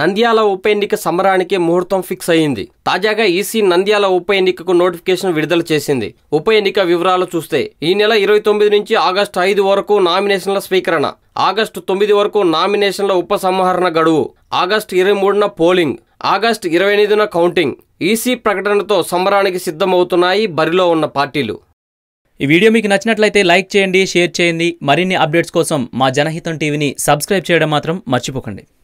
నంద్యాల ఉప ఎన్నిక సమరానికి ముహూర్తం ఫిక్స్ అయ్యింది తాజాగా ఈసీ నంద్యాల ఉప ఎన్నికకు నోటిఫికేషన్ విడుదల చేసింది ఉప ఎన్నిక వివరాలు చూస్తే ఈ నెల ఇరవై తొమ్మిది నుంచి ఆగస్టు ఐదు వరకు నామినేషన్ల స్వీకరణ ఆగస్టు తొమ్మిది వరకు నామినేషన్ల ఉపసంహరణ గడువు ఆగస్టు ఇరవై మూడున పోలింగ్ ఆగస్టు ఇరవై ఎనిమిదిన కౌంటింగ్ ఈసీ ప్రకటనతో సంబరానికి సిద్ధమవుతున్నాయి బరిలో ఉన్న పార్టీలు ఈ వీడియో మీకు నచ్చినట్లయితే లైక్ చేయండి షేర్ చేయండి మరిన్ని అప్డేట్స్ కోసం మా జనహితం టీవీని సబ్స్క్రైబ్ చేయడం మాత్రం మర్చిపోకండి